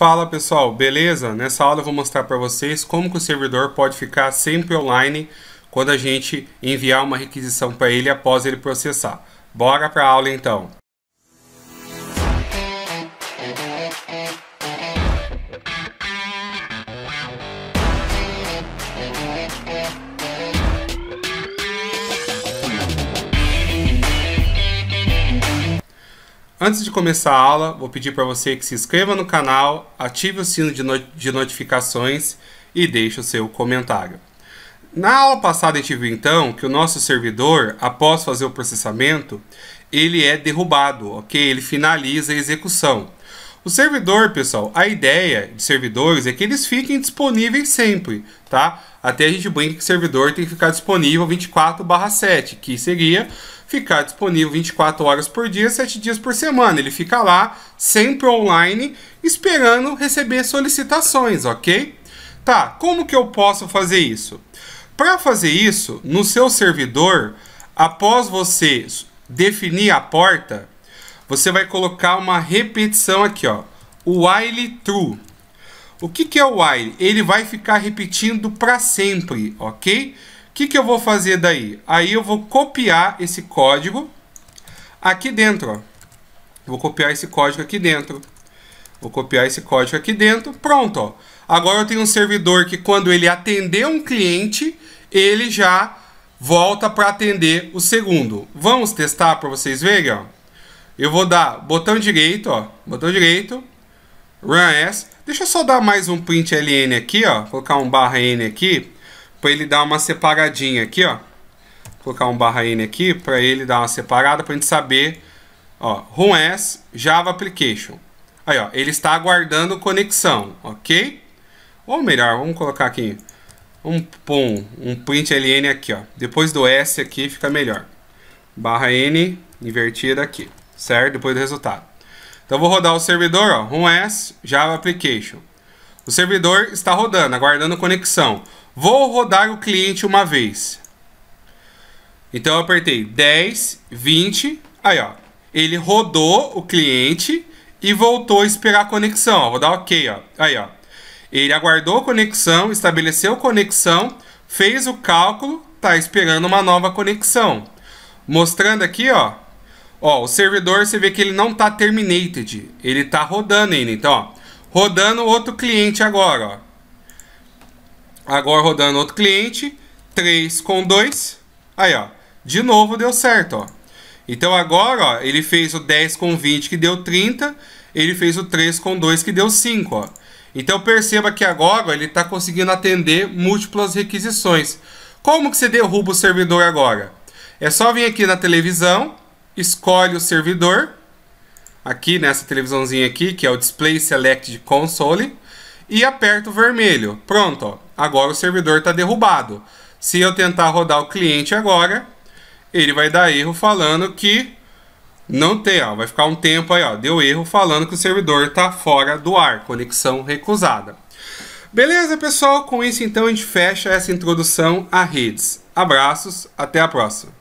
Fala pessoal, beleza? Nessa aula eu vou mostrar para vocês como que o servidor pode ficar sempre online quando a gente enviar uma requisição para ele após ele processar. Bora para a aula então! Antes de começar a aula, vou pedir para você que se inscreva no canal, ative o sino de, de notificações e deixe o seu comentário. Na aula passada a gente viu então que o nosso servidor, após fazer o processamento, ele é derrubado, ok? Ele finaliza a execução. O servidor, pessoal, a ideia de servidores é que eles fiquem disponíveis sempre, tá? Até a gente brinca que servidor tem que ficar disponível 24/7, que seria ficar disponível 24 horas por dia, 7 dias por semana. Ele fica lá, sempre online, esperando receber solicitações, ok? Tá, como que eu posso fazer isso? Para fazer isso, no seu servidor, após você definir a porta, você vai colocar uma repetição aqui, ó. O while true. O que, que é o while? Ele vai ficar repetindo para sempre, ok? O que, que eu vou fazer daí? Aí eu vou copiar esse código aqui dentro, ó. Vou copiar esse código aqui dentro. Vou copiar esse código aqui dentro. Pronto, ó. Agora eu tenho um servidor que quando ele atender um cliente, ele já volta para atender o segundo. Vamos testar para vocês verem, ó. Eu vou dar botão direito, ó. Botão direito. Run S. Deixa eu só dar mais um print LN aqui, ó. Colocar um barra N aqui. para ele dar uma separadinha aqui, ó. Colocar um barra N aqui. para ele dar uma separada. Pra gente saber. Ó. Run S Java Application. Aí, ó. Ele está aguardando conexão, ok? Ou melhor, vamos colocar aqui. Um, um, um print LN aqui, ó. Depois do S aqui fica melhor. Barra N invertida aqui certo? Depois do resultado. Então vou rodar o servidor, ó, um s java application. O servidor está rodando, aguardando conexão. Vou rodar o cliente uma vez. Então eu apertei 10, 20, aí ó, ele rodou o cliente e voltou a esperar a conexão. vou dar OK, ó. Aí, ó. Ele aguardou a conexão, estabeleceu conexão, fez o cálculo, tá esperando uma nova conexão. Mostrando aqui, ó, Ó, o servidor você vê que ele não tá terminated, ele tá rodando ainda. Então, ó, rodando outro cliente agora, ó. Agora rodando outro cliente, 3 com 2. Aí, ó, de novo deu certo, ó. Então agora, ó, ele fez o 10 com 20 que deu 30, ele fez o 3 com 2 que deu 5, ó. Então perceba que agora ele está conseguindo atender múltiplas requisições. Como que você derruba o servidor agora? É só vir aqui na televisão, escolhe o servidor, aqui nessa televisãozinha aqui, que é o Display Select de Console, e aperto o vermelho. Pronto, ó. agora o servidor está derrubado. Se eu tentar rodar o cliente agora, ele vai dar erro falando que não tem, ó, vai ficar um tempo aí, ó, deu erro falando que o servidor está fora do ar, conexão recusada. Beleza, pessoal? Com isso, então, a gente fecha essa introdução a redes. Abraços, até a próxima!